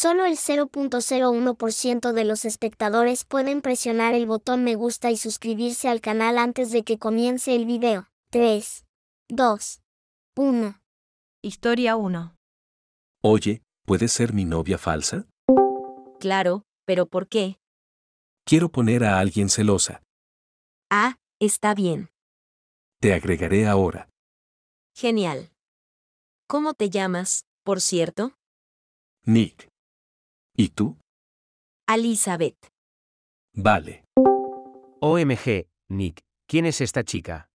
Solo el 0.01% de los espectadores pueden presionar el botón me gusta y suscribirse al canal antes de que comience el video. 3, 2, 1. Historia 1. Oye, ¿puedes ser mi novia falsa? Claro, pero ¿por qué? Quiero poner a alguien celosa. Ah, está bien. Te agregaré ahora. Genial. ¿Cómo te llamas, por cierto? Nick. ¿Y tú? Elizabeth. Vale. OMG, Nick, ¿quién es esta chica?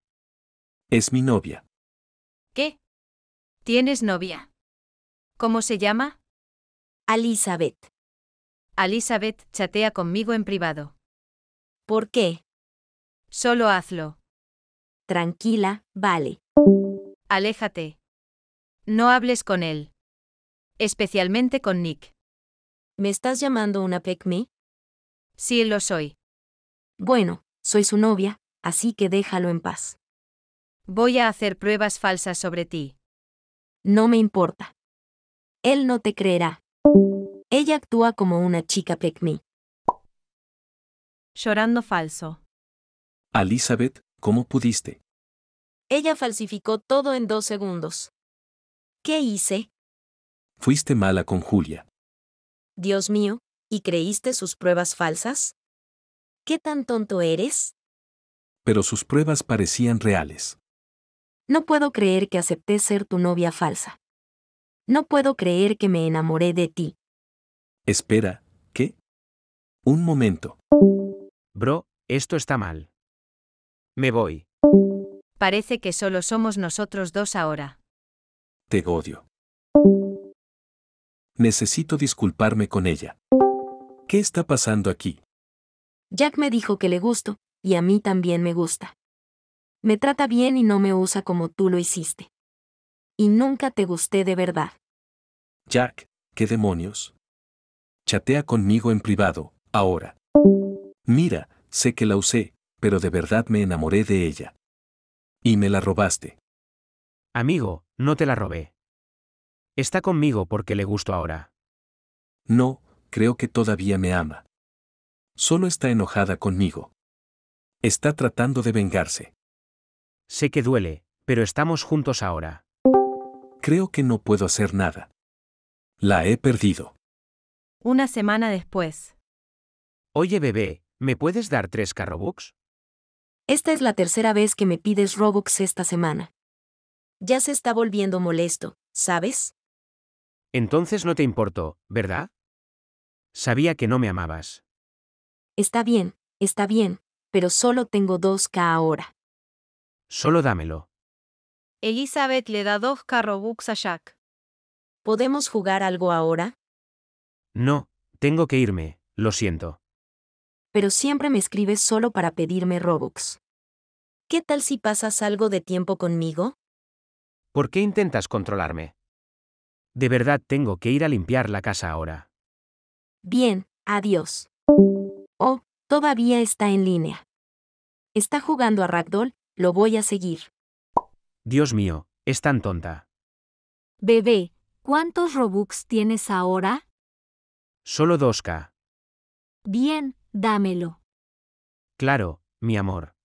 Es mi novia. ¿Qué? ¿Tienes novia? ¿Cómo se llama? Elizabeth. Elizabeth chatea conmigo en privado. ¿Por qué? Solo hazlo. Tranquila, vale. Aléjate. No hables con él. Especialmente con Nick. ¿Me estás llamando una pecme? Sí, lo soy. Bueno, soy su novia, así que déjalo en paz. Voy a hacer pruebas falsas sobre ti. No me importa. Él no te creerá. Ella actúa como una chica pick Llorando falso. Elizabeth, ¿cómo pudiste? Ella falsificó todo en dos segundos. ¿Qué hice? Fuiste mala con Julia. Dios mío, ¿y creíste sus pruebas falsas? ¿Qué tan tonto eres? Pero sus pruebas parecían reales. No puedo creer que acepté ser tu novia falsa. No puedo creer que me enamoré de ti. Espera, ¿qué? Un momento. Bro, esto está mal. Me voy. Parece que solo somos nosotros dos ahora. Te odio. Necesito disculparme con ella. ¿Qué está pasando aquí? Jack me dijo que le gusto, y a mí también me gusta. Me trata bien y no me usa como tú lo hiciste. Y nunca te gusté de verdad. Jack, ¿qué demonios? Chatea conmigo en privado, ahora. Mira, sé que la usé, pero de verdad me enamoré de ella. Y me la robaste. Amigo, no te la robé. Está conmigo porque le gusto ahora. No, creo que todavía me ama. Solo está enojada conmigo. Está tratando de vengarse. Sé que duele, pero estamos juntos ahora. Creo que no puedo hacer nada. La he perdido. Una semana después. Oye bebé, ¿me puedes dar tres carrobux? Esta es la tercera vez que me pides Robux esta semana. Ya se está volviendo molesto, ¿sabes? Entonces no te importó, ¿verdad? Sabía que no me amabas. Está bien, está bien, pero solo tengo 2K ahora. Solo dámelo. Elizabeth le da 2K Robux a Jack. ¿Podemos jugar algo ahora? No, tengo que irme, lo siento. Pero siempre me escribes solo para pedirme Robux. ¿Qué tal si pasas algo de tiempo conmigo? ¿Por qué intentas controlarme? De verdad tengo que ir a limpiar la casa ahora. Bien, adiós. Oh, todavía está en línea. Está jugando a Ragdoll, lo voy a seguir. Dios mío, es tan tonta. Bebé, ¿cuántos Robux tienes ahora? Solo 2K. Bien, dámelo. Claro, mi amor.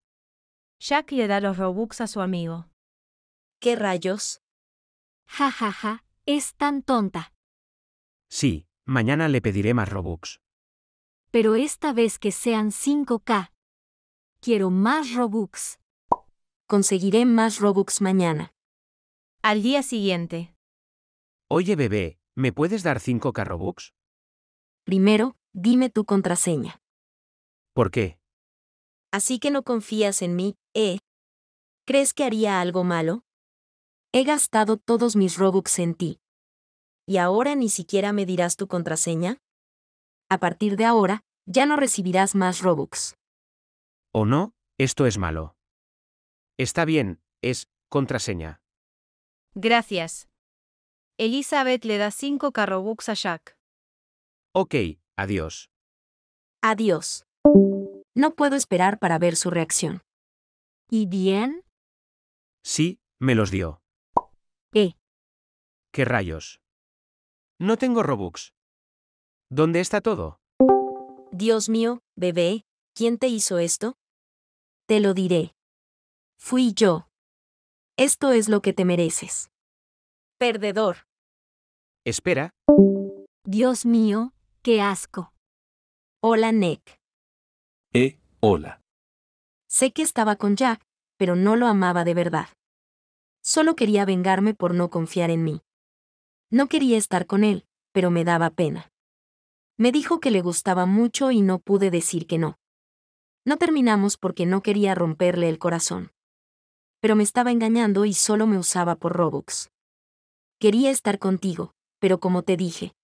Jack le da los Robux a su amigo. ¿Qué rayos? Ja ja ja, es tan tonta. Sí, mañana le pediré más Robux. Pero esta vez que sean 5K. Quiero más Robux. Conseguiré más Robux mañana. Al día siguiente. Oye bebé, ¿me puedes dar 5K Robux? Primero, dime tu contraseña. ¿Por qué? Así que no confías en mí, ¿eh? ¿Crees que haría algo malo? He gastado todos mis Robux en ti. ¿Y ahora ni siquiera me dirás tu contraseña? A partir de ahora, ya no recibirás más Robux. ¿O no? Esto es malo. Está bien, es contraseña. Gracias. Elizabeth le da 5 carrobux a Jack. Ok, adiós. Adiós. No puedo esperar para ver su reacción. ¿Y bien? Sí, me los dio. ¿Qué? ¿Qué rayos? No tengo Robux. ¿Dónde está todo? Dios mío, bebé, ¿quién te hizo esto? Te lo diré. Fui yo. Esto es lo que te mereces. Perdedor. Espera. Dios mío, qué asco. Hola, Nick. Eh, hola. Sé que estaba con Jack, pero no lo amaba de verdad. Solo quería vengarme por no confiar en mí. No quería estar con él, pero me daba pena. Me dijo que le gustaba mucho y no pude decir que no. No terminamos porque no quería romperle el corazón. Pero me estaba engañando y solo me usaba por Robux. Quería estar contigo, pero como te dije.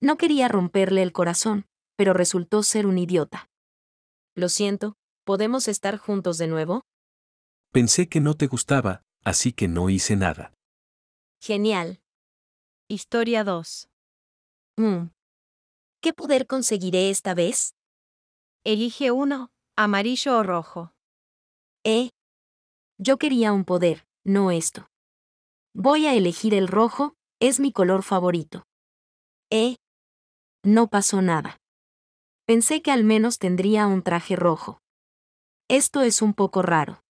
No quería romperle el corazón, pero resultó ser un idiota. Lo siento, ¿podemos estar juntos de nuevo? Pensé que no te gustaba, así que no hice nada. Genial. Historia 2. Mm. ¿Qué poder conseguiré esta vez? Elige uno, amarillo o rojo. Eh. Yo quería un poder, no esto. Voy a elegir el rojo, es mi color favorito. Eh. No pasó nada. Pensé que al menos tendría un traje rojo. Esto es un poco raro.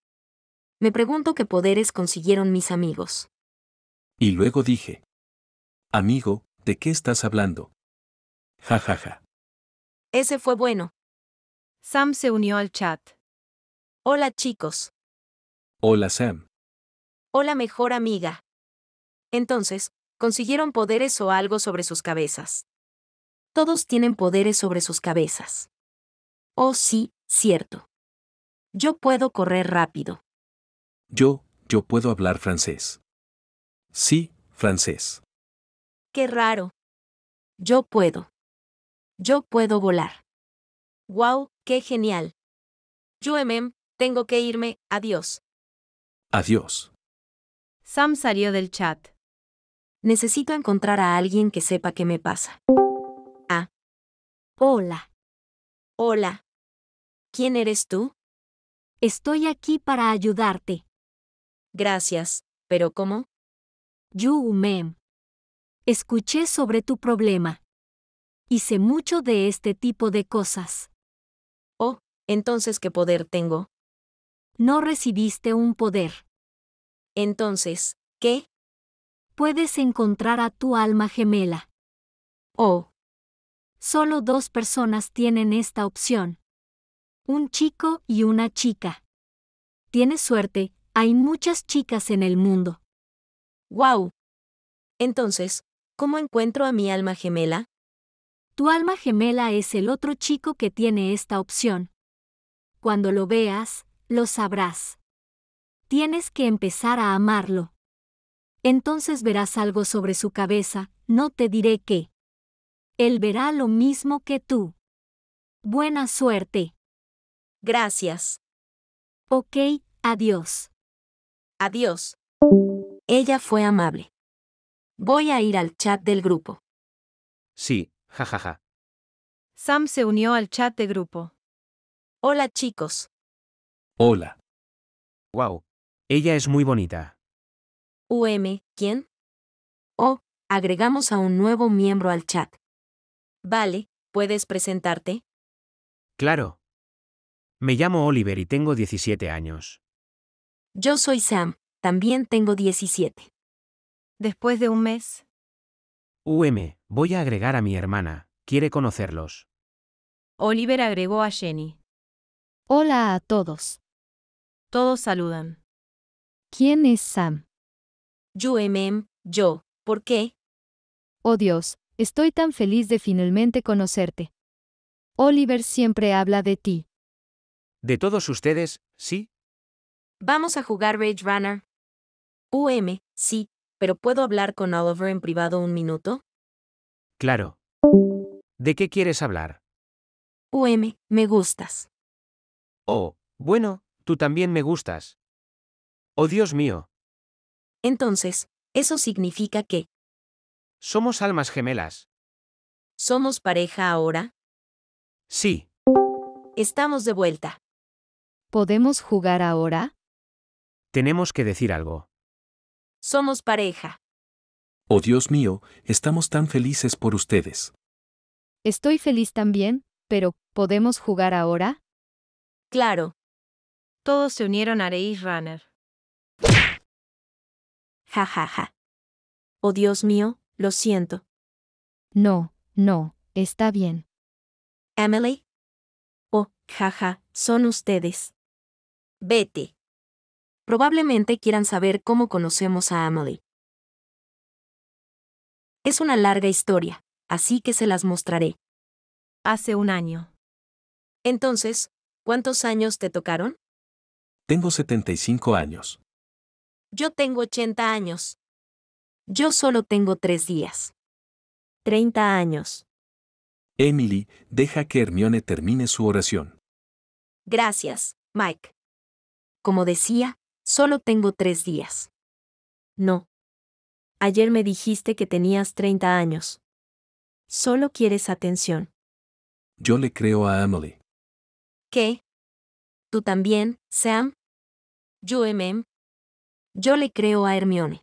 Me pregunto qué poderes consiguieron mis amigos. Y luego dije, Amigo, ¿de qué estás hablando? Ja ja ja. Ese fue bueno. Sam se unió al chat. Hola chicos. Hola Sam. Hola mejor amiga. Entonces, consiguieron poderes o algo sobre sus cabezas. Todos tienen poderes sobre sus cabezas. Oh sí, cierto. Yo puedo correr rápido. Yo, yo puedo hablar francés. Sí, francés. Qué raro. Yo puedo. Yo puedo volar. Wow, qué genial. Yo, Emem, tengo que irme, adiós. Adiós. Sam salió del chat. Necesito encontrar a alguien que sepa qué me pasa. Ah. Hola. Hola. ¿Quién eres tú? Estoy aquí para ayudarte. Gracias, pero ¿cómo? Yu Mem. Escuché sobre tu problema. Hice mucho de este tipo de cosas. Oh, entonces ¿qué poder tengo? No recibiste un poder. Entonces, ¿qué? Puedes encontrar a tu alma gemela. Oh. Solo dos personas tienen esta opción. Un chico y una chica. Tienes suerte, hay muchas chicas en el mundo. ¡Wow! Entonces, ¿cómo encuentro a mi alma gemela? Tu alma gemela es el otro chico que tiene esta opción. Cuando lo veas, lo sabrás. Tienes que empezar a amarlo. Entonces verás algo sobre su cabeza, no te diré qué. Él verá lo mismo que tú. Buena suerte. Gracias. Ok, adiós. Adiós. Ella fue amable. Voy a ir al chat del grupo. Sí, jajaja. Ja, ja. Sam se unió al chat de grupo. Hola chicos. Hola. Wow. Ella es muy bonita. UM, ¿quién? Oh, agregamos a un nuevo miembro al chat. Vale, ¿puedes presentarte? Claro. Me llamo Oliver y tengo 17 años. Yo soy Sam, también tengo 17. Después de un mes, UM, voy a agregar a mi hermana, quiere conocerlos. Oliver agregó a Jenny. Hola a todos. Todos saludan. ¿Quién es Sam? Yo, em, yo, ¿por qué? Oh Dios, estoy tan feliz de finalmente conocerte. Oliver siempre habla de ti. De todos ustedes, sí, Vamos a jugar Rage Runner. UM, sí, pero ¿puedo hablar con Oliver en privado un minuto? Claro. ¿De qué quieres hablar? UM, me gustas. Oh, bueno, tú también me gustas. Oh Dios mío. Entonces, eso significa que... Somos almas gemelas. ¿Somos pareja ahora? Sí. Estamos de vuelta. ¿Podemos jugar ahora? Tenemos que decir algo. Somos pareja. Oh Dios mío, estamos tan felices por ustedes. Estoy feliz también, pero ¿podemos jugar ahora? Claro. Todos se unieron a Reis Runner. Ja ja ja. Oh Dios mío, lo siento. No, no, está bien. Emily. Oh, jaja, ja, son ustedes. Vete probablemente quieran saber cómo conocemos a Emily. Es una larga historia, así que se las mostraré. Hace un año. Entonces, ¿cuántos años te tocaron? Tengo 75 años. Yo tengo 80 años. Yo solo tengo tres días. 30 años. Emily, deja que Hermione termine su oración. Gracias, Mike. Como decía, Solo tengo tres días. No. Ayer me dijiste que tenías 30 años. Solo quieres atención. Yo le creo a Emily. ¿Qué? ¿Tú también, Sam? Yo, mm. Yo le creo a Hermione.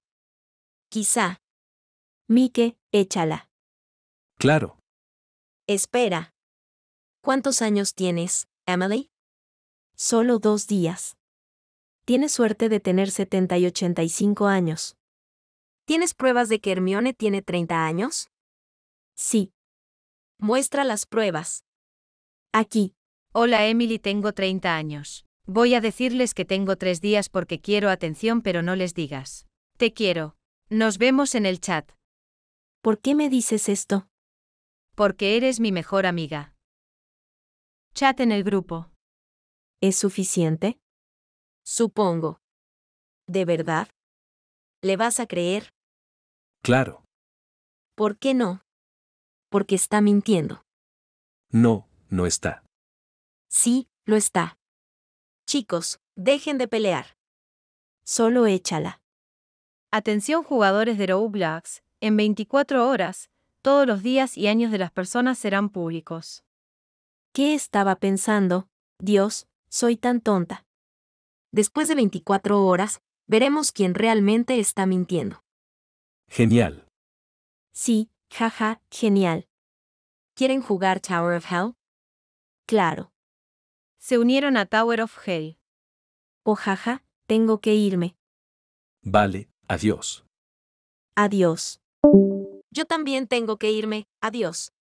Quizá. Mike, échala. Claro. Espera. ¿Cuántos años tienes, Emily? Solo dos días tienes suerte de tener 70 y 85 años. ¿Tienes pruebas de que Hermione tiene 30 años? Sí. Muestra las pruebas. Aquí. Hola Emily, tengo 30 años. Voy a decirles que tengo tres días porque quiero atención, pero no les digas. Te quiero. Nos vemos en el chat. ¿Por qué me dices esto? Porque eres mi mejor amiga. Chat en el grupo. ¿Es suficiente? Supongo. ¿De verdad? ¿Le vas a creer? Claro. ¿Por qué no? Porque está mintiendo. No, no está. Sí, lo está. Chicos, dejen de pelear. Solo échala. Atención jugadores de Roblox. en 24 horas, todos los días y años de las personas serán públicos. ¿Qué estaba pensando? Dios, soy tan tonta después de 24 horas, veremos quién realmente está mintiendo. Genial. Sí, jaja, genial. ¿Quieren jugar Tower of Hell? Claro. Se unieron a Tower of Hell. Oh, jaja, tengo que irme. Vale, adiós. Adiós. Yo también tengo que irme, adiós.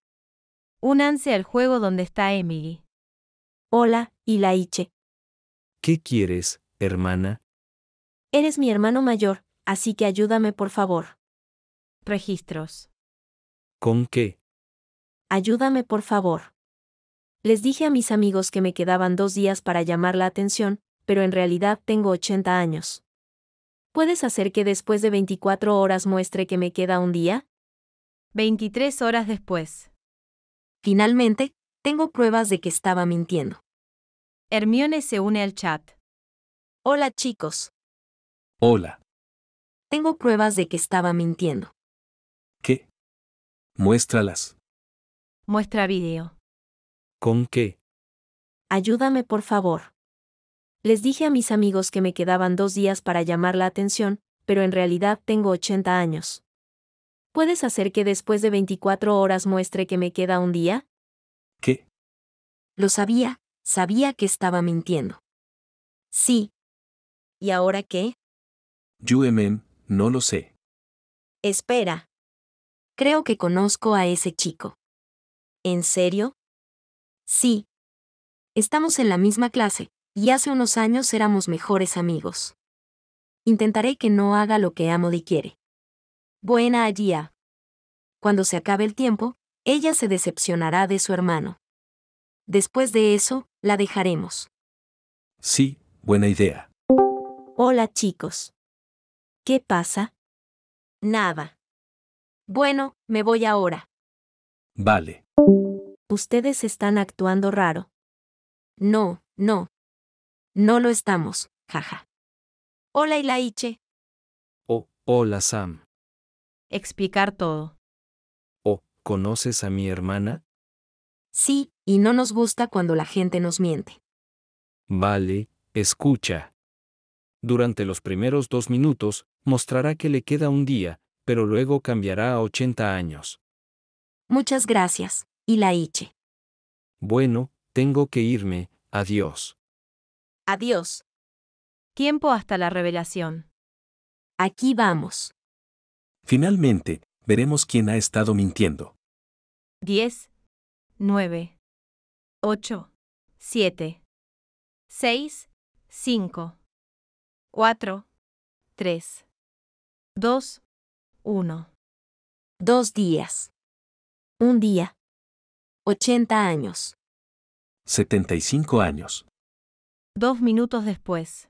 Únanse al juego donde está Emily. Hola, Ilaiche. ¿Qué quieres, hermana? Eres mi hermano mayor, así que ayúdame por favor. Registros. ¿Con qué? Ayúdame por favor. Les dije a mis amigos que me quedaban dos días para llamar la atención, pero en realidad tengo 80 años. ¿Puedes hacer que después de 24 horas muestre que me queda un día? 23 horas después. Finalmente, tengo pruebas de que estaba mintiendo. Hermione se une al chat. Hola chicos. Hola. Tengo pruebas de que estaba mintiendo. ¿Qué? Muéstralas. Muestra video. ¿Con qué? Ayúdame por favor. Les dije a mis amigos que me quedaban dos días para llamar la atención, pero en realidad tengo 80 años. ¿Puedes hacer que después de 24 horas muestre que me queda un día? ¿Qué? Lo sabía, sabía que estaba mintiendo. Sí, ¿Y ahora qué? Yuemem, no lo sé. Espera. Creo que conozco a ese chico. ¿En serio? Sí. Estamos en la misma clase, y hace unos años éramos mejores amigos. Intentaré que no haga lo que di quiere. Buena idea. Cuando se acabe el tiempo, ella se decepcionará de su hermano. Después de eso, la dejaremos. Sí, buena idea. Hola chicos. ¿Qué pasa? Nada. Bueno, me voy ahora. Vale. Ustedes están actuando raro. No, no. No lo estamos, jaja. Hola Ilaiche. Oh, hola Sam. Explicar todo. Oh, ¿conoces a mi hermana? Sí, y no nos gusta cuando la gente nos miente. Vale, escucha durante los primeros dos minutos, mostrará que le queda un día, pero luego cambiará a 80 años. Muchas gracias, Y la Ilaiche. Bueno, tengo que irme, adiós. Adiós. Tiempo hasta la revelación. Aquí vamos. Finalmente, veremos quién ha estado mintiendo. 10, 9, 8, 7, 6, 5. 4, 3, 2, 1. Dos días. Un día. 80 años. 75 años. Dos minutos después.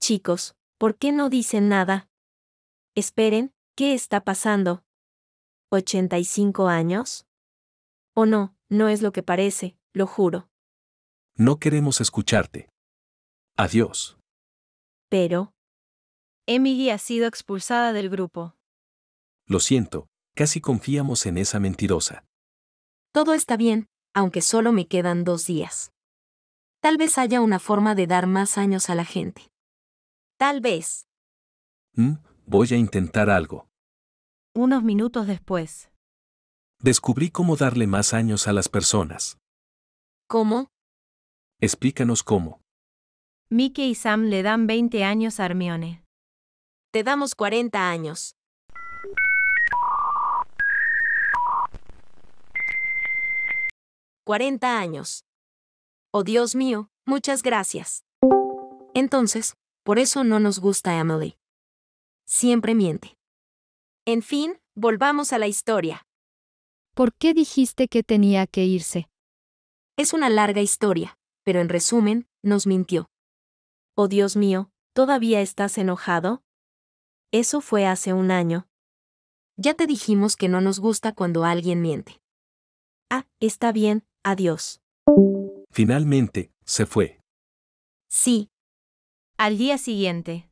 Chicos, ¿por qué no dicen nada? Esperen, ¿qué está pasando? ¿85 años? ¿O no? No es lo que parece, lo juro. No queremos escucharte. Adiós pero... Emily ha sido expulsada del grupo. Lo siento, casi confiamos en esa mentirosa. Todo está bien, aunque solo me quedan dos días. Tal vez haya una forma de dar más años a la gente. Tal vez. Mm, voy a intentar algo. Unos minutos después. Descubrí cómo darle más años a las personas. ¿Cómo? Explícanos cómo. Mickey y Sam le dan 20 años a Armione. Te damos 40 años. 40 años. Oh Dios mío, muchas gracias. Entonces, por eso no nos gusta Emily. Siempre miente. En fin, volvamos a la historia. ¿Por qué dijiste que tenía que irse? Es una larga historia, pero en resumen, nos mintió. Oh Dios mío, ¿todavía estás enojado? Eso fue hace un año. Ya te dijimos que no nos gusta cuando alguien miente. Ah, está bien, adiós. Finalmente, se fue. Sí. Al día siguiente.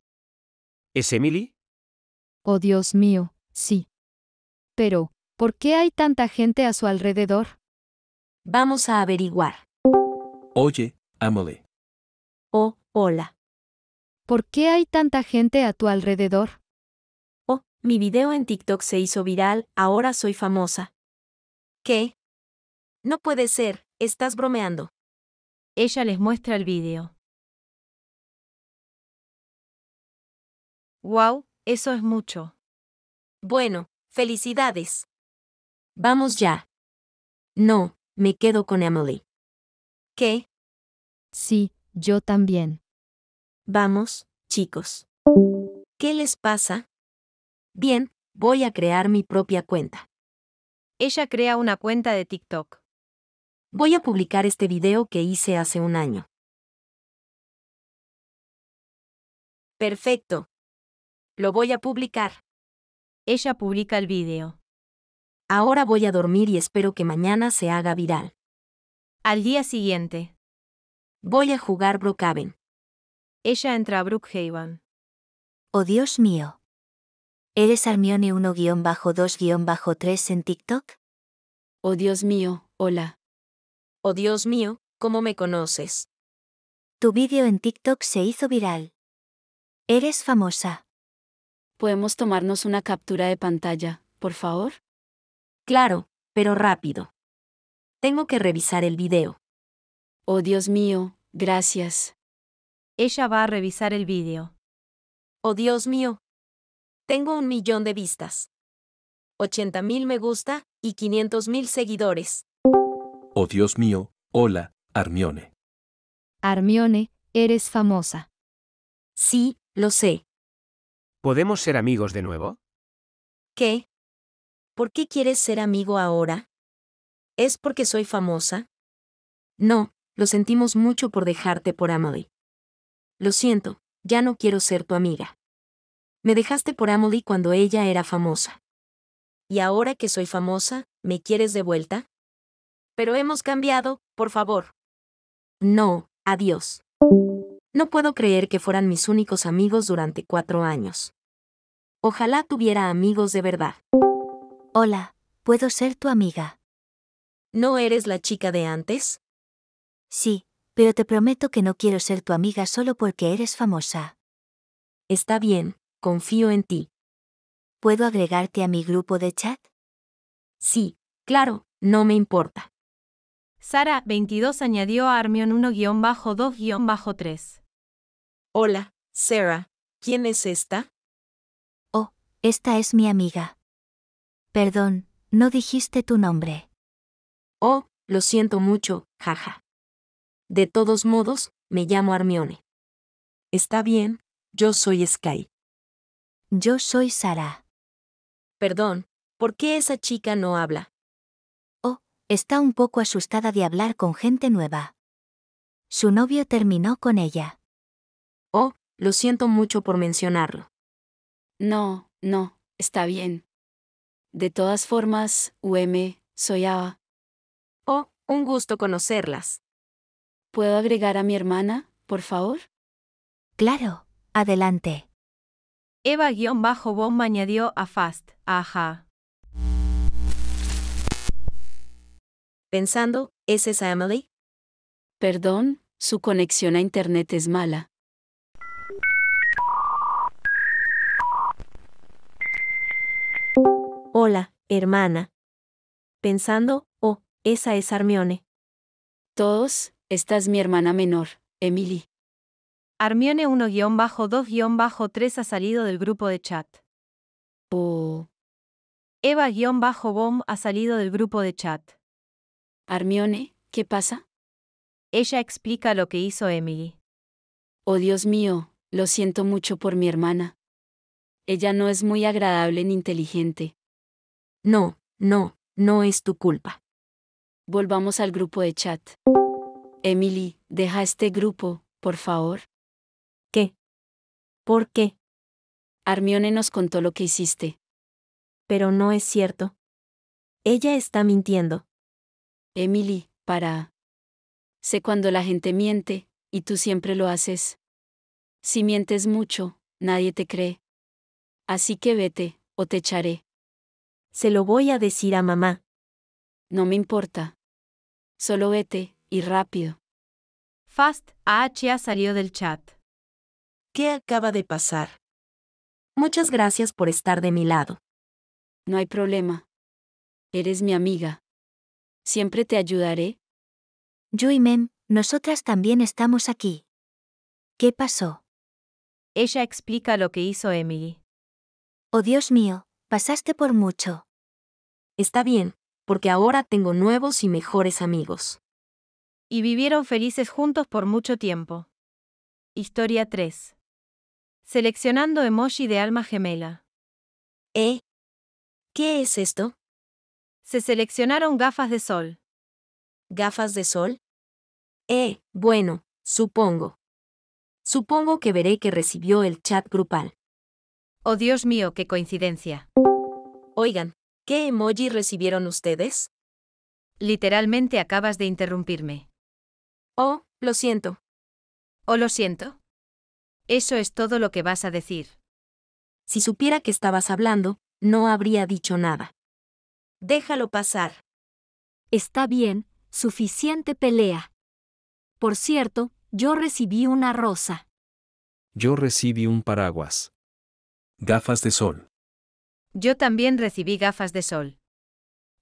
¿Es Emily? Oh Dios mío, sí. Pero, ¿por qué hay tanta gente a su alrededor? Vamos a averiguar. Oye, Amole. Oh, hola. ¿Por qué hay tanta gente a tu alrededor? Oh, mi video en TikTok se hizo viral, ahora soy famosa. ¿Qué? No puede ser, estás bromeando. Ella les muestra el video. Wow, eso es mucho. Bueno, felicidades. Vamos ya. No, me quedo con Emily. ¿Qué? Sí, yo también. Vamos, chicos. ¿Qué les pasa? Bien, voy a crear mi propia cuenta. Ella crea una cuenta de TikTok. Voy a publicar este video que hice hace un año. Perfecto. Lo voy a publicar. Ella publica el video. Ahora voy a dormir y espero que mañana se haga viral. Al día siguiente. Voy a jugar Brocaven. Ella entra a Brookhaven. Oh Dios mío. ¿Eres Armione 1-2-3 en TikTok? Oh Dios mío, hola. Oh Dios mío, ¿cómo me conoces? Tu vídeo en TikTok se hizo viral. Eres famosa. ¿Podemos tomarnos una captura de pantalla, por favor? Claro, pero rápido. Tengo que revisar el video. Oh Dios mío, gracias. Ella va a revisar el vídeo. Oh Dios mío. Tengo un millón de vistas. 80.000 me gusta y 500.000 seguidores. Oh Dios mío, hola, Armione. Armione, eres famosa. Sí, lo sé. ¿Podemos ser amigos de nuevo? ¿Qué? ¿Por qué quieres ser amigo ahora? ¿Es porque soy famosa? No, lo sentimos mucho por dejarte por Amory. Lo siento, ya no quiero ser tu amiga. Me dejaste por Amelie cuando ella era famosa. ¿Y ahora que soy famosa, me quieres de vuelta? Pero hemos cambiado, por favor. No, adiós. No puedo creer que fueran mis únicos amigos durante cuatro años. Ojalá tuviera amigos de verdad. Hola, ¿puedo ser tu amiga? ¿No eres la chica de antes? Sí, pero te prometo que no quiero ser tu amiga solo porque eres famosa. Está bien, confío en ti. ¿Puedo agregarte a mi grupo de chat? Sí, claro, no me importa. Sara, 22, añadió a Armion 1-2-3. Hola, Sara, ¿quién es esta? Oh, esta es mi amiga. Perdón, no dijiste tu nombre. Oh, lo siento mucho, jaja. De todos modos, me llamo Armione. Está bien, yo soy Sky. Yo soy Sara. Perdón, ¿por qué esa chica no habla? Oh, está un poco asustada de hablar con gente nueva. Su novio terminó con ella. Oh, lo siento mucho por mencionarlo. No, no, está bien. De todas formas, UM, soy Ava. Oh, un gusto conocerlas. ¿Puedo agregar a mi hermana, por favor? Claro, adelante. Eva-Bomb añadió a Fast, ajá. Pensando, ¿es esa Emily? Perdón, su conexión a Internet es mala. Hola, hermana. Pensando, oh, esa es Armione. Todos, esta es mi hermana menor, Emily. Armione 1-2-3 ha salido del grupo de chat. Oh. Eva-Bomb ha salido del grupo de chat. Armione, ¿qué pasa? Ella explica lo que hizo Emily. Oh Dios mío, lo siento mucho por mi hermana. Ella no es muy agradable ni inteligente. No, no, no es tu culpa. Volvamos al grupo de chat. Emily, deja este grupo, por favor. ¿Qué? ¿Por qué? Armione nos contó lo que hiciste. Pero no es cierto. Ella está mintiendo. Emily, para. Sé cuando la gente miente, y tú siempre lo haces. Si mientes mucho, nadie te cree. Así que vete, o te echaré. Se lo voy a decir a mamá. No me importa. Solo vete, y rápido. Fast AHA salió del chat. ¿Qué acaba de pasar? Muchas gracias por estar de mi lado. No hay problema. Eres mi amiga. Siempre te ayudaré. Yo y Mem, nosotras también estamos aquí. ¿Qué pasó? Ella explica lo que hizo Emily. Oh Dios mío, pasaste por mucho. Está bien, porque ahora tengo nuevos y mejores amigos y vivieron felices juntos por mucho tiempo. Historia 3. Seleccionando emoji de alma gemela. ¿Eh? ¿Qué es esto? Se seleccionaron gafas de sol. ¿Gafas de sol? Eh, bueno, supongo. Supongo que veré que recibió el chat grupal. Oh Dios mío, qué coincidencia. Oigan, ¿qué emoji recibieron ustedes? Literalmente acabas de interrumpirme. Oh, lo siento. oh, lo siento? Eso es todo lo que vas a decir. Si supiera que estabas hablando, no habría dicho nada. Déjalo pasar. Está bien, suficiente pelea. Por cierto, yo recibí una rosa. Yo recibí un paraguas. Gafas de sol. Yo también recibí gafas de sol.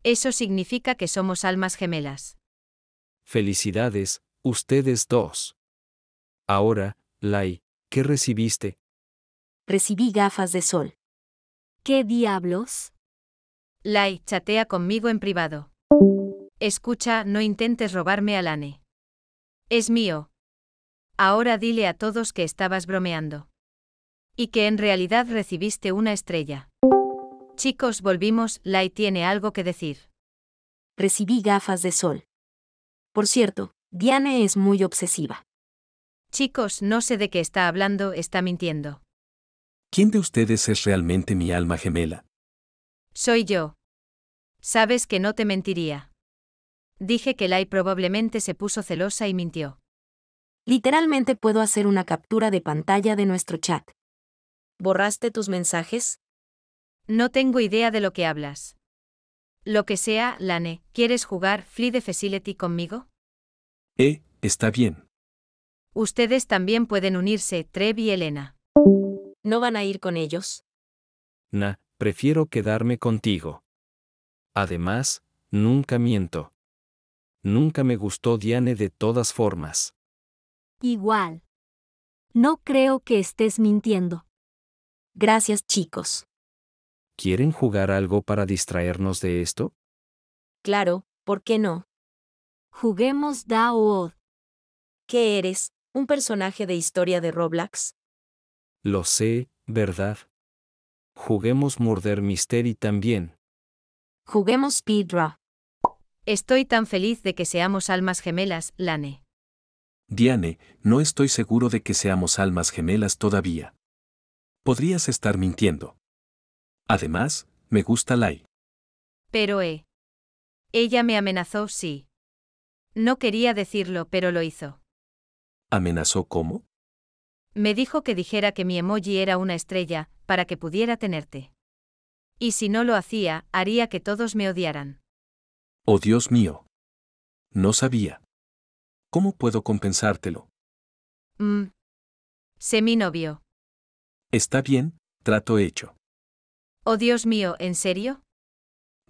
Eso significa que somos almas gemelas. Felicidades, ustedes dos. Ahora, Lai, ¿qué recibiste? Recibí gafas de sol. ¿Qué diablos? Lai, chatea conmigo en privado. Escucha, no intentes robarme a Lane. Es mío. Ahora dile a todos que estabas bromeando. Y que en realidad recibiste una estrella. Chicos, volvimos, Lai tiene algo que decir. Recibí gafas de sol. Por cierto, Diane es muy obsesiva. Chicos, no sé de qué está hablando, está mintiendo. ¿Quién de ustedes es realmente mi alma gemela? Soy yo. Sabes que no te mentiría. Dije que Lai probablemente se puso celosa y mintió. Literalmente puedo hacer una captura de pantalla de nuestro chat. ¿Borraste tus mensajes? No tengo idea de lo que hablas. Lo que sea, Lane, ¿quieres jugar Flea de Facility conmigo? Eh, está bien. Ustedes también pueden unirse, Trev y Elena. ¿No van a ir con ellos? Nah, prefiero quedarme contigo. Además, nunca miento. Nunca me gustó Diane de todas formas. Igual. No creo que estés mintiendo. Gracias, chicos. ¿Quieren jugar algo para distraernos de esto? Claro, ¿por qué no? Juguemos Daoud. ¿Qué eres? ¿Un personaje de historia de Roblox? Lo sé, ¿verdad? Juguemos Murder Mystery también. Juguemos Pidra. Estoy tan feliz de que seamos almas gemelas, Lane. Diane, no estoy seguro de que seamos almas gemelas todavía. Podrías estar mintiendo. Además, me gusta Lai. Pero eh. Ella me amenazó, sí. No quería decirlo, pero lo hizo. ¿Amenazó cómo? Me dijo que dijera que mi emoji era una estrella, para que pudiera tenerte. Y si no lo hacía, haría que todos me odiaran. Oh Dios mío. No sabía. ¿Cómo puedo compensártelo? Mmm. Sé mi novio. Está bien, trato hecho. Oh Dios mío, ¿en serio?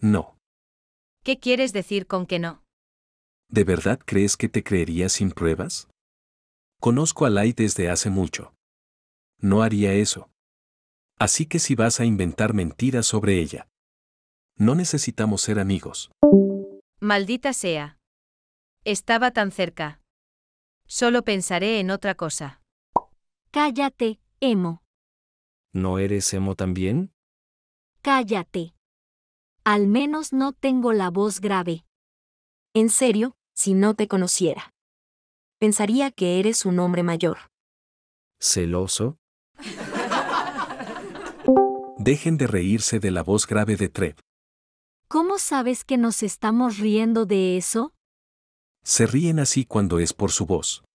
No. ¿Qué quieres decir con que no? ¿De verdad crees que te creería sin pruebas? Conozco a Lai desde hace mucho. No haría eso. Así que si vas a inventar mentiras sobre ella. No necesitamos ser amigos. Maldita sea. Estaba tan cerca. Solo pensaré en otra cosa. Cállate, Emo. ¿No eres Emo también? Cállate. Al menos no tengo la voz grave. ¿En serio? si no te conociera. Pensaría que eres un hombre mayor. ¿Celoso? Dejen de reírse de la voz grave de Trev. ¿Cómo sabes que nos estamos riendo de eso? Se ríen así cuando es por su voz.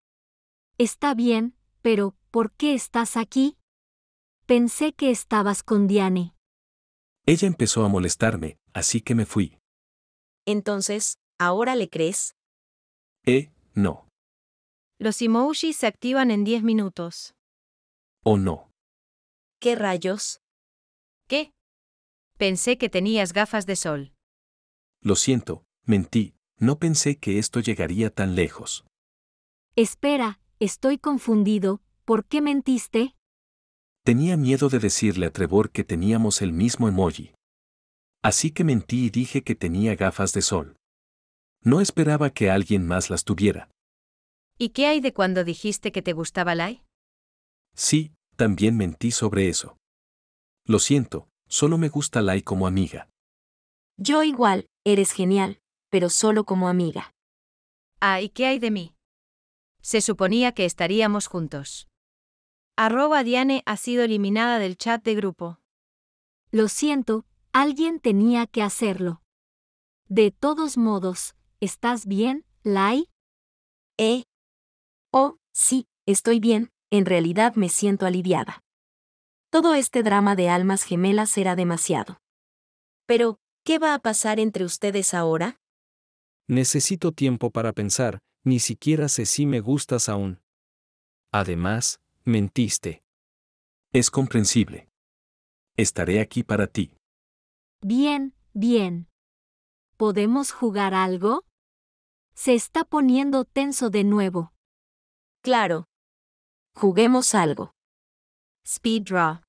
Está bien, pero ¿por qué estás aquí? Pensé que estabas con Diane. Ella empezó a molestarme, así que me fui. Entonces, ¿ahora le crees? Eh, no. Los emojis se activan en 10 minutos. ¿O no? ¿Qué rayos? ¿Qué? Pensé que tenías gafas de sol. Lo siento, mentí, no pensé que esto llegaría tan lejos. Espera, estoy confundido, ¿por qué mentiste? Tenía miedo de decirle a Trevor que teníamos el mismo emoji. Así que mentí y dije que tenía gafas de sol. No esperaba que alguien más las tuviera. ¿Y qué hay de cuando dijiste que te gustaba Lai? Sí, también mentí sobre eso. Lo siento, solo me gusta Lai como amiga. Yo igual, eres genial, pero solo como amiga. Ay, ah, ¿y qué hay de mí? Se suponía que estaríamos juntos. Arroba Diane ha sido eliminada del chat de grupo. Lo siento, alguien tenía que hacerlo. De todos modos, ¿Estás bien, Lai? Eh. Oh, sí, estoy bien, en realidad me siento aliviada. Todo este drama de almas gemelas será demasiado. Pero, ¿qué va a pasar entre ustedes ahora? Necesito tiempo para pensar, ni siquiera sé si me gustas aún. Además, mentiste. Es comprensible. Estaré aquí para ti. Bien, bien. ¿Podemos jugar algo? Se está poniendo tenso de nuevo. Claro. Juguemos algo. Speed Draw.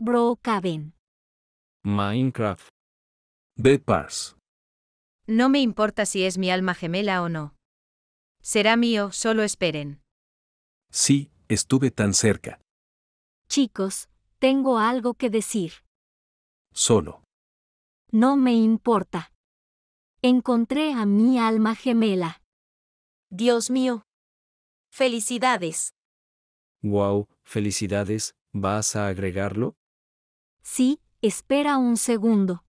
Bro Cabin. Minecraft. Pass. No me importa si es mi alma gemela o no. Será mío, solo esperen. Sí, estuve tan cerca. Chicos, tengo algo que decir. Solo. No me importa encontré a mi alma gemela. Dios mío. Felicidades. Wow, felicidades, ¿vas a agregarlo? Sí, espera un segundo.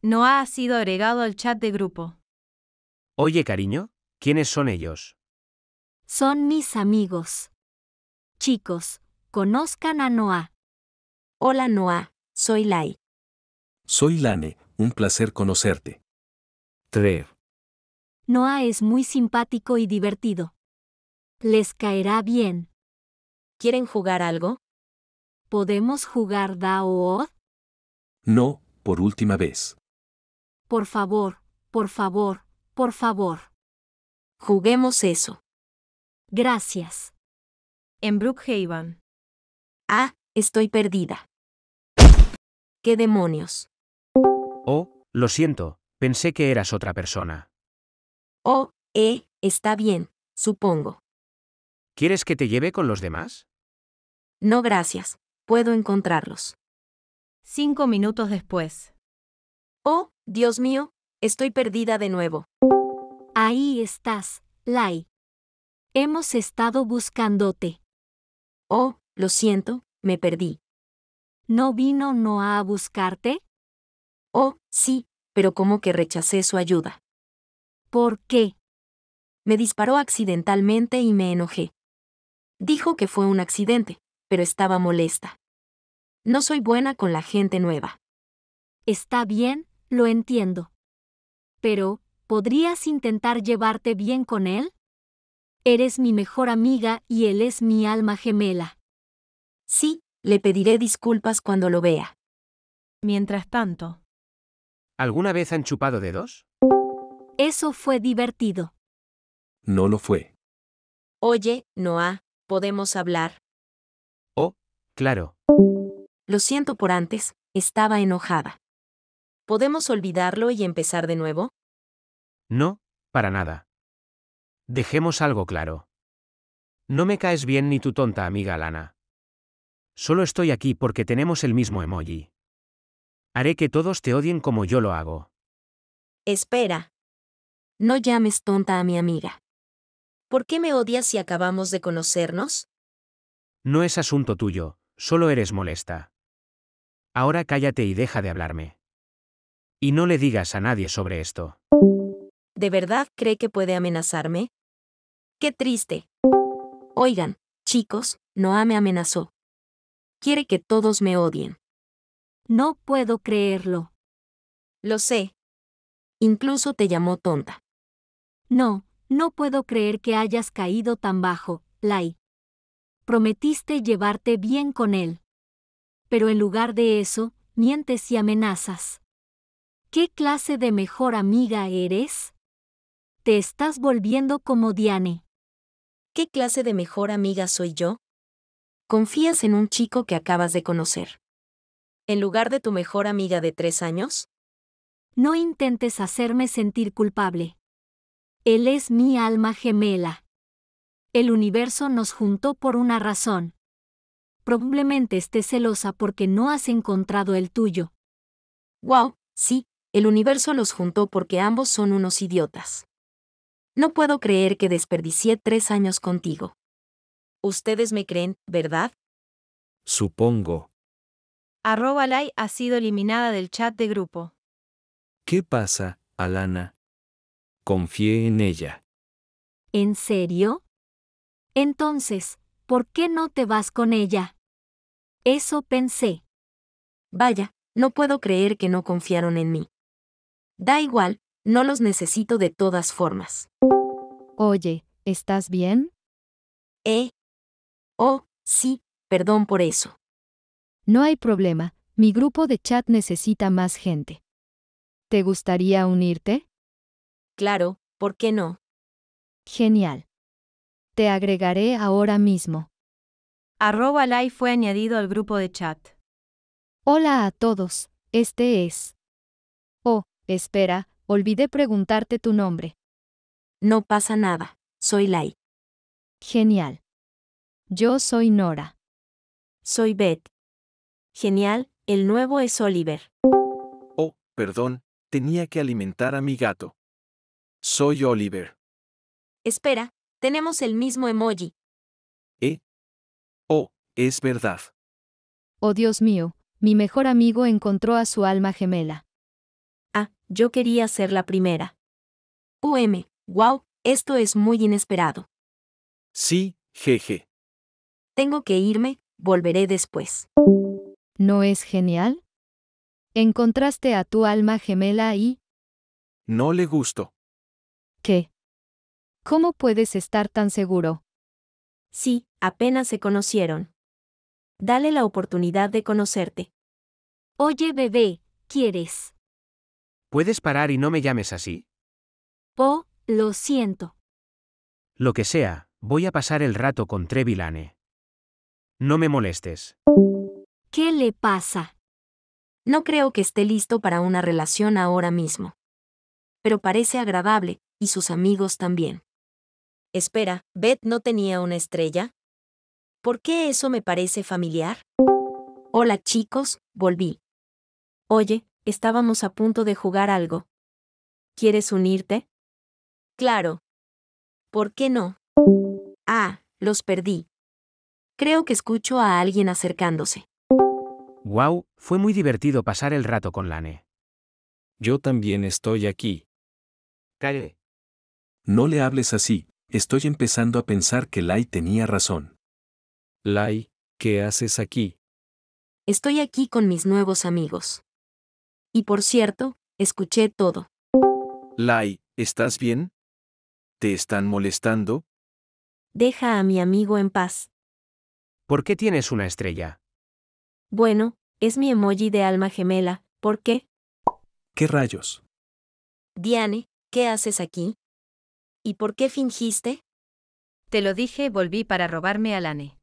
No ha sido agregado al chat de grupo. Oye, cariño, ¿quiénes son ellos? Son mis amigos. Chicos, conozcan a Noah. Hola Noah, soy Lai. Soy Lane, un placer conocerte. Noah es muy simpático y divertido. Les caerá bien. ¿Quieren jugar algo? ¿Podemos jugar Daood? No, por última vez. Por favor, por favor, por favor. Juguemos eso. Gracias. En Brookhaven. Ah, estoy perdida. ¿Qué demonios? Oh, lo siento, Pensé que eras otra persona. Oh, eh, está bien, supongo. ¿Quieres que te lleve con los demás? No, gracias. Puedo encontrarlos. Cinco minutos después. Oh, Dios mío, estoy perdida de nuevo. Ahí estás, Lai. Hemos estado buscándote. Oh, lo siento, me perdí. ¿No vino Noah a buscarte? Oh, sí, pero como que rechacé su ayuda. ¿Por qué? Me disparó accidentalmente y me enojé. Dijo que fue un accidente, pero estaba molesta. No soy buena con la gente nueva. Está bien, lo entiendo. Pero, ¿podrías intentar llevarte bien con él? Eres mi mejor amiga y él es mi alma gemela. Sí, le pediré disculpas cuando lo vea. Mientras tanto, ¿Alguna vez han chupado dedos? Eso fue divertido. No lo fue. Oye, Noah, podemos hablar. Oh, claro. Lo siento por antes, estaba enojada. ¿Podemos olvidarlo y empezar de nuevo? No, para nada. Dejemos algo claro. No me caes bien ni tu tonta amiga Lana. Solo estoy aquí porque tenemos el mismo emoji. Haré que todos te odien como yo lo hago. Espera. No llames tonta a mi amiga. ¿Por qué me odias si acabamos de conocernos? No es asunto tuyo, solo eres molesta. Ahora cállate y deja de hablarme. Y no le digas a nadie sobre esto. ¿De verdad cree que puede amenazarme? Qué triste. Oigan, chicos, Noah me amenazó. Quiere que todos me odien. No puedo creerlo. Lo sé. Incluso te llamó tonta. No, no puedo creer que hayas caído tan bajo, Lai. Prometiste llevarte bien con él. Pero en lugar de eso, mientes y amenazas. ¿Qué clase de mejor amiga eres? Te estás volviendo como Diane. ¿Qué clase de mejor amiga soy yo? Confías en un chico que acabas de conocer en lugar de tu mejor amiga de tres años? No intentes hacerme sentir culpable. Él es mi alma gemela. El universo nos juntó por una razón. Probablemente estés celosa porque no has encontrado el tuyo. Wow, sí, el universo los juntó porque ambos son unos idiotas. No puedo creer que desperdicié tres años contigo. Ustedes me creen, ¿verdad? Supongo. Arroba Lai ha sido eliminada del chat de grupo. ¿Qué pasa, Alana? Confié en ella. ¿En serio? Entonces, ¿por qué no te vas con ella? Eso pensé. Vaya, no puedo creer que no confiaron en mí. Da igual, no los necesito de todas formas. Oye, ¿estás bien? Eh. Oh, sí, perdón por eso. No hay problema, mi grupo de chat necesita más gente. ¿Te gustaría unirte? Claro, ¿por qué no? Genial. Te agregaré ahora mismo. Arroba Lai fue añadido al grupo de chat. Hola a todos, este es. Oh, espera, olvidé preguntarte tu nombre. No pasa nada, soy Lai. Genial. Yo soy Nora. Soy Beth. Genial, el nuevo es Oliver. Oh, perdón, tenía que alimentar a mi gato. Soy Oliver. Espera, tenemos el mismo emoji. ¿Eh? Oh, es verdad. Oh Dios mío, mi mejor amigo encontró a su alma gemela. Ah, yo quería ser la primera. UM, wow, esto es muy inesperado. Sí, jeje. Tengo que irme, volveré después. ¿No es genial? Encontraste a tu alma gemela y... No le gusto. ¿Qué? ¿Cómo puedes estar tan seguro? Sí, apenas se conocieron. Dale la oportunidad de conocerte. Oye, bebé, ¿quieres? ¿Puedes parar y no me llames así? Oh, lo siento. Lo que sea, voy a pasar el rato con Trevilane. No me molestes. ¿Qué le pasa? No creo que esté listo para una relación ahora mismo. Pero parece agradable, y sus amigos también. Espera, ¿Beth no tenía una estrella? ¿Por qué eso me parece familiar? Hola chicos, volví. Oye, estábamos a punto de jugar algo. ¿Quieres unirte? Claro. ¿Por qué no? Ah, los perdí. Creo que escucho a alguien acercándose. Wow, fue muy divertido pasar el rato con Lane. Yo también estoy aquí. Calle. No le hables así, estoy empezando a pensar que Lai tenía razón. Lai, ¿qué haces aquí? Estoy aquí con mis nuevos amigos. Y por cierto, escuché todo. Lai, ¿estás bien? ¿Te están molestando? Deja a mi amigo en paz. ¿Por qué tienes una estrella? Bueno, es mi emoji de alma gemela, ¿por qué? ¿Qué rayos? Diane, ¿qué haces aquí? ¿Y por qué fingiste? Te lo dije, volví para robarme al Lane.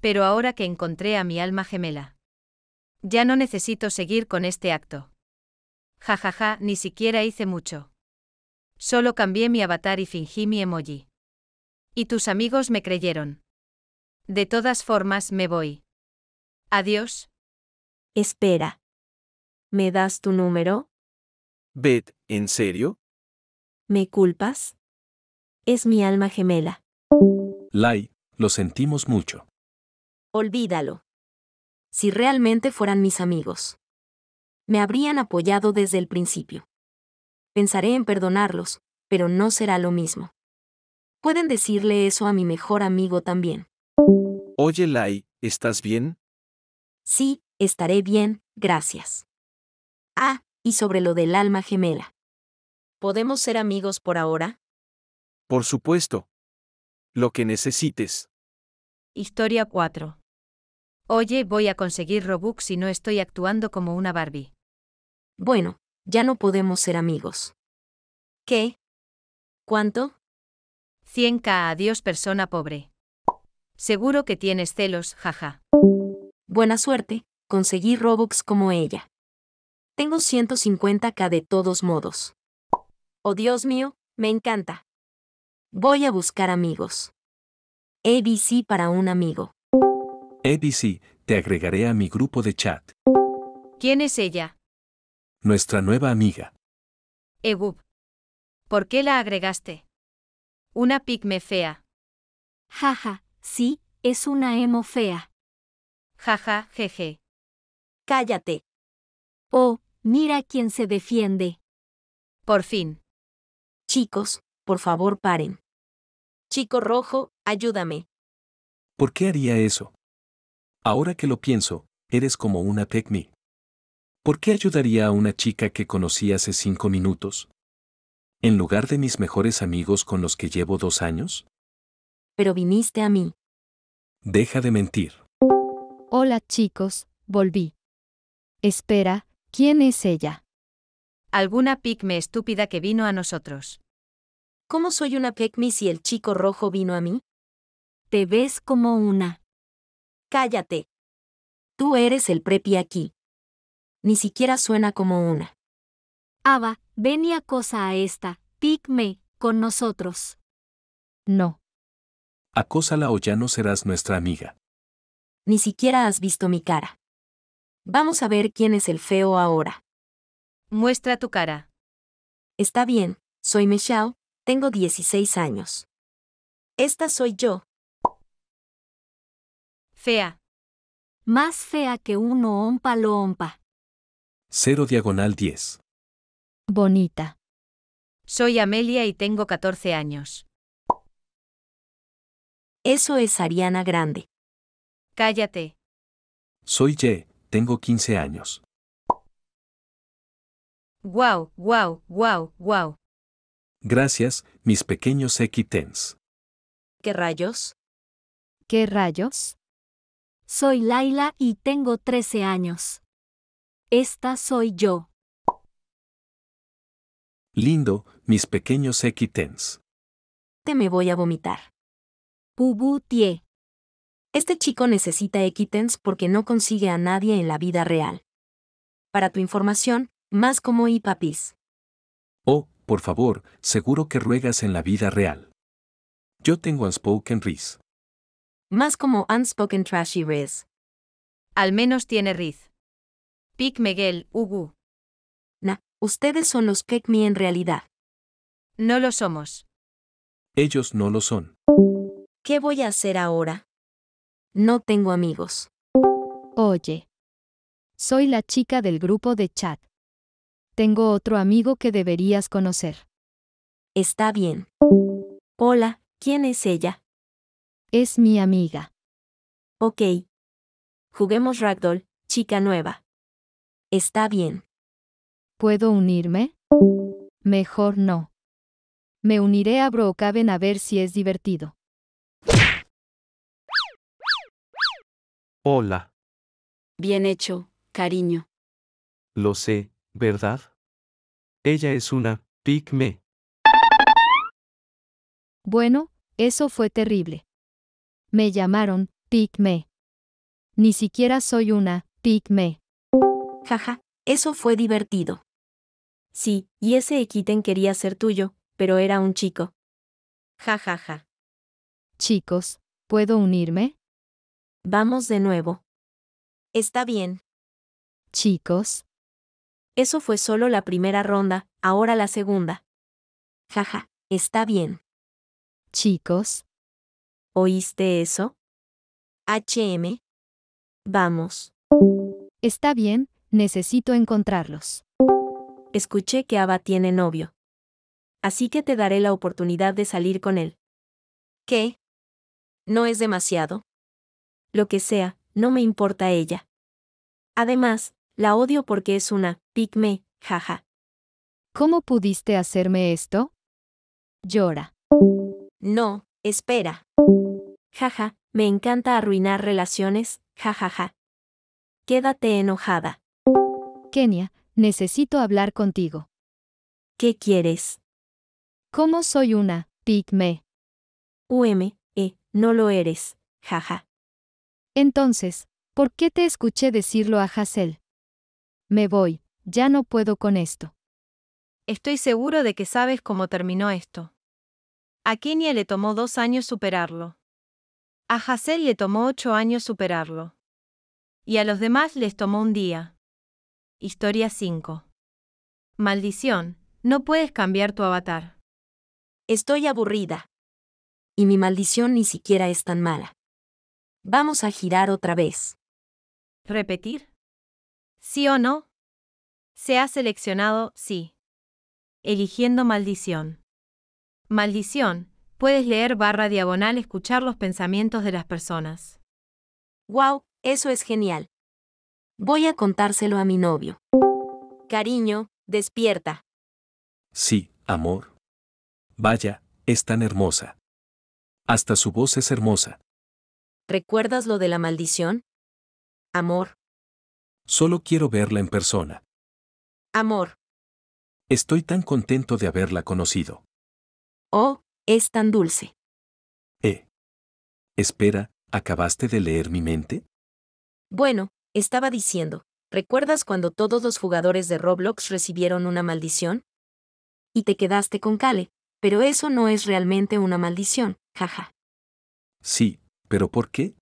Pero ahora que encontré a mi alma gemela. Ya no necesito seguir con este acto. Jajaja, ja, ja, ni siquiera hice mucho. Solo cambié mi avatar y fingí mi emoji. Y tus amigos me creyeron. De todas formas, me voy. Adiós. Espera. ¿Me das tu número? Beth, ¿en serio? ¿Me culpas? Es mi alma gemela. Lai, lo sentimos mucho. Olvídalo. Si realmente fueran mis amigos. Me habrían apoyado desde el principio. Pensaré en perdonarlos, pero no será lo mismo. Pueden decirle eso a mi mejor amigo también. Oye, Lai, ¿estás bien? Sí, estaré bien, gracias. Ah, y sobre lo del alma gemela. ¿Podemos ser amigos por ahora? Por supuesto. Lo que necesites. Historia 4. Oye, voy a conseguir Robux si no estoy actuando como una Barbie. Bueno, ya no podemos ser amigos. ¿Qué? ¿Cuánto? 100k adiós persona pobre. Seguro que tienes celos, jaja. Buena suerte, conseguí Robux como ella. Tengo 150k de todos modos. Oh Dios mío, me encanta. Voy a buscar amigos. ABC para un amigo. ABC, te agregaré a mi grupo de chat. ¿Quién es ella? Nuestra nueva amiga. Ebub. ¿Por qué la agregaste? Una pigme fea. Jaja, sí, es una emo fea. Jaja, jeje. Cállate. Oh, mira quién se defiende. Por fin. Chicos, por favor paren. Chico rojo, ayúdame. ¿Por qué haría eso? Ahora que lo pienso, eres como una pecmi. ¿Por qué ayudaría a una chica que conocí hace cinco minutos? ¿En lugar de mis mejores amigos con los que llevo dos años? Pero viniste a mí. Deja de mentir. Hola chicos, volví. Espera, ¿quién es ella? Alguna pigme estúpida que vino a nosotros. ¿Cómo soy una pigme si el chico rojo vino a mí? Te ves como una. Cállate. Tú eres el prepi aquí. Ni siquiera suena como una. Ava, ven y acosa a esta, pigme, con nosotros. No. Acósala o ya no serás nuestra amiga ni siquiera has visto mi cara. Vamos a ver quién es el feo ahora. Muestra tu cara. Está bien, soy Mechao, tengo 16 años. Esta soy yo. Fea. Más fea que uno, ompa lo ompa. Cero diagonal 10. Bonita. Soy Amelia y tengo 14 años. Eso es Ariana Grande. Cállate. Soy Ye, tengo 15 años. Wow, wow, wow, wow. Gracias, mis pequeños equitens. ¿Qué rayos? ¿Qué rayos? Soy Laila y tengo 13 años. Esta soy yo. Lindo, mis pequeños equitens. Te me voy a vomitar. Pubu este chico necesita Equitens porque no consigue a nadie en la vida real. Para tu información, más como y papis. Oh, por favor, seguro que ruegas en la vida real. Yo tengo Unspoken Riz. Más como Unspoken Trashy Riz. Al menos tiene Riz. Pic Miguel, Ugu. Na, ustedes son los me en realidad. No lo somos. Ellos no lo son. ¿Qué voy a hacer ahora? No tengo amigos. Oye. Soy la chica del grupo de chat. Tengo otro amigo que deberías conocer. Está bien. Hola, ¿quién es ella? Es mi amiga. Ok. Juguemos Ragdoll, chica nueva. Está bien. ¿Puedo unirme? Mejor no. Me uniré a Brocaven a ver si es divertido. Hola. Bien hecho, cariño. Lo sé, ¿verdad? Ella es una pigme. Bueno, eso fue terrible. Me llamaron pigme. Ni siquiera soy una pigme. Jaja, eso fue divertido. Sí, y ese Equiten quería ser tuyo, pero era un chico. Ja ja ja. Chicos, ¿puedo unirme? Vamos de nuevo. Está bien. Chicos. Eso fue solo la primera ronda, ahora la segunda. Jaja, está bien. Chicos. ¿Oíste eso? HM. Vamos. Está bien, necesito encontrarlos. Escuché que Ava tiene novio. Así que te daré la oportunidad de salir con él. ¿Qué? ¿No es demasiado? lo que sea, no me importa ella. Además, la odio porque es una pigme, jaja. ¿Cómo pudiste hacerme esto? Llora. No, espera. Jaja, me encanta arruinar relaciones, jajaja. Quédate enojada. Kenia, necesito hablar contigo. ¿Qué quieres? ¿Cómo soy una pigme? UM, E, no lo eres, jaja. Entonces, ¿por qué te escuché decirlo a Hazel? Me voy, ya no puedo con esto. Estoy seguro de que sabes cómo terminó esto. A Kenia le tomó dos años superarlo. A Hazel le tomó ocho años superarlo. Y a los demás les tomó un día. Historia 5. Maldición, no puedes cambiar tu avatar. Estoy aburrida. Y mi maldición ni siquiera es tan mala. Vamos a girar otra vez. Repetir. ¿Sí o no? Se ha seleccionado sí. Eligiendo maldición. Maldición. Puedes leer barra diagonal escuchar los pensamientos de las personas. ¡Wow! Eso es genial. Voy a contárselo a mi novio. Cariño, despierta. Sí, amor. Vaya, es tan hermosa. Hasta su voz es hermosa. ¿Recuerdas lo de la maldición? Amor. Solo quiero verla en persona. Amor. Estoy tan contento de haberla conocido. Oh, es tan dulce. Eh. Espera, ¿acabaste de leer mi mente? Bueno, estaba diciendo, ¿recuerdas cuando todos los jugadores de Roblox recibieron una maldición? Y te quedaste con Kale, pero eso no es realmente una maldición, jaja. Sí, ¿Pero por qué?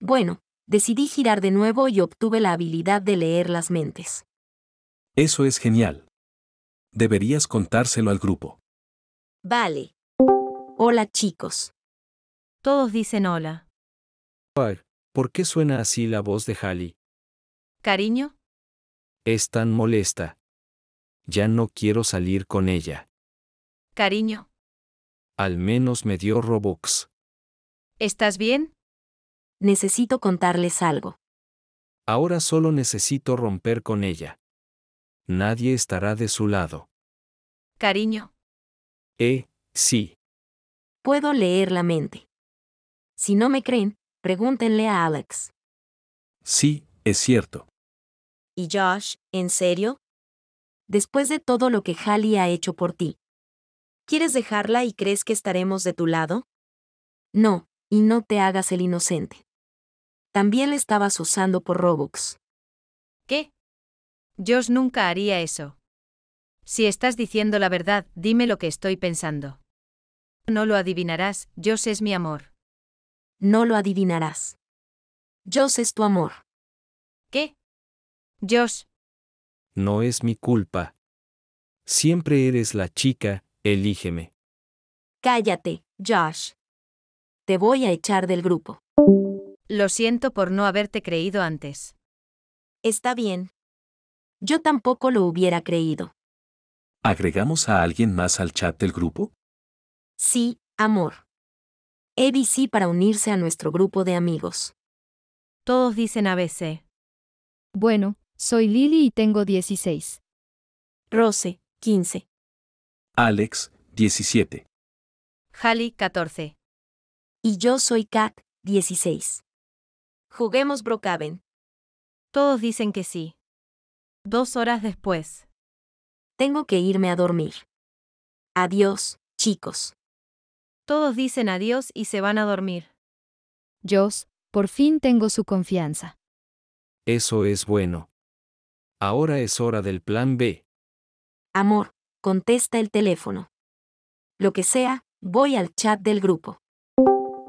Bueno, decidí girar de nuevo y obtuve la habilidad de leer las mentes. Eso es genial. Deberías contárselo al grupo. Vale. Hola chicos. Todos dicen hola. ¿Por qué suena así la voz de Halley? Cariño. Es tan molesta. Ya no quiero salir con ella. Cariño. Al menos me dio Robux. ¿Estás bien? Necesito contarles algo. Ahora solo necesito romper con ella. Nadie estará de su lado. Cariño. Eh, sí. Puedo leer la mente. Si no me creen, pregúntenle a Alex. Sí, es cierto. ¿Y Josh, en serio? Después de todo lo que Hallie ha hecho por ti. ¿Quieres dejarla y crees que estaremos de tu lado? No, y no te hagas el inocente. También le estabas usando por Robux. ¿Qué? Josh nunca haría eso. Si estás diciendo la verdad, dime lo que estoy pensando. No lo adivinarás, Josh es mi amor. No lo adivinarás. Josh es tu amor. ¿Qué? Josh. No es mi culpa. Siempre eres la chica, elígeme. Cállate, Josh. Te voy a echar del grupo. Lo siento por no haberte creído antes. Está bien. Yo tampoco lo hubiera creído. ¿Agregamos a alguien más al chat del grupo? Sí, amor. ABC para unirse a nuestro grupo de amigos. Todos dicen ABC. Bueno, soy Lily y tengo 16. Rose, 15. Alex, 17. Halley, 14. Y yo soy Kat, 16. Juguemos Brocaven. Todos dicen que sí. Dos horas después. Tengo que irme a dormir. Adiós, chicos. Todos dicen adiós y se van a dormir. Joss, por fin tengo su confianza. Eso es bueno. Ahora es hora del plan B. Amor, contesta el teléfono. Lo que sea, voy al chat del grupo.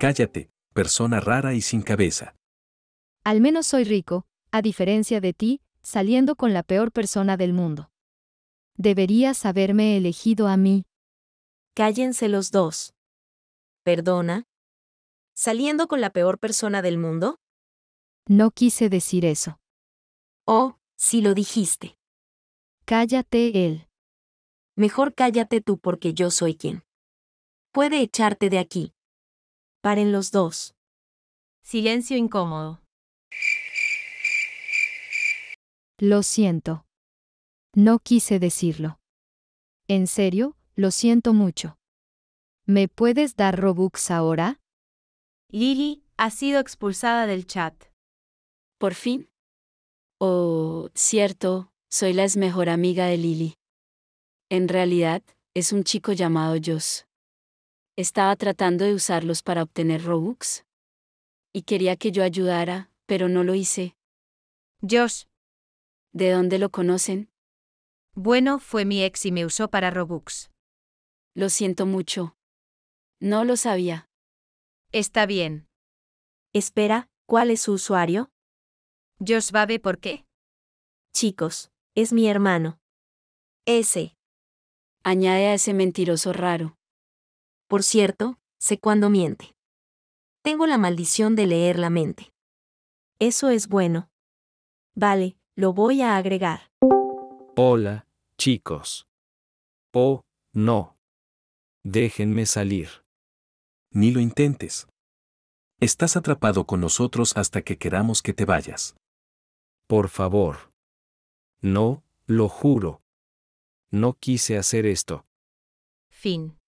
Cállate, persona rara y sin cabeza. Al menos soy rico, a diferencia de ti, saliendo con la peor persona del mundo. Deberías haberme elegido a mí. Cállense los dos. Perdona. ¿Saliendo con la peor persona del mundo? No quise decir eso. Oh, si lo dijiste. Cállate él. Mejor cállate tú porque yo soy quien. Puede echarte de aquí. Paren los dos. Silencio incómodo. Lo siento. No quise decirlo. En serio, lo siento mucho. ¿Me puedes dar Robux ahora? Lily ha sido expulsada del chat. Por fin. Oh, cierto, soy la ex mejor amiga de Lily. En realidad, es un chico llamado Joss. Estaba tratando de usarlos para obtener Robux. Y quería que yo ayudara, pero no lo hice. Josh. ¿De dónde lo conocen? Bueno, fue mi ex y me usó para Robux. Lo siento mucho. No lo sabía. Está bien. Espera, ¿cuál es su usuario? Josh Babe, ¿por qué? Chicos, es mi hermano. Ese. Añade a ese mentiroso raro. Por cierto, sé cuándo miente. Tengo la maldición de leer la mente. Eso es bueno. Vale, lo voy a agregar. Hola, chicos. Oh, no. Déjenme salir. Ni lo intentes. Estás atrapado con nosotros hasta que queramos que te vayas. Por favor. No, lo juro. No quise hacer esto. Fin.